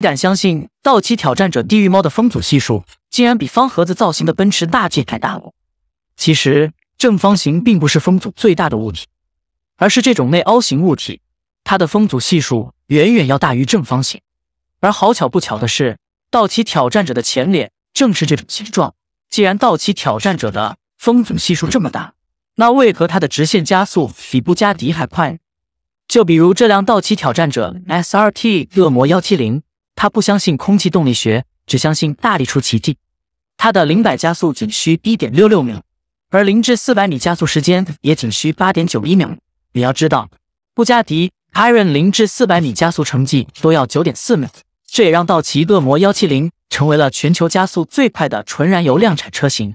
你敢相信，道奇挑战者地狱猫的风阻系数竟然比方盒子造型的奔驰大 G 还大吗？其实正方形并不是风阻最大的物体，而是这种内凹形物体，它的风阻系数远远要大于正方形。而好巧不巧的是，道奇挑战者的前脸正是这种形状。既然道奇挑战者的风阻系数这么大，那为何它的直线加速比布加迪还快？就比如这辆道奇挑战者 SRT 恶魔幺七零。他不相信空气动力学，只相信大力出奇迹。它的零百加速仅需一点六六秒，而零至四百米加速时间也仅需八点九一秒。你要知道，布加迪 Iron 零至四百米加速成绩都要九点四秒，这也让道奇恶魔幺七零成为了全球加速最快的纯燃油量产车型。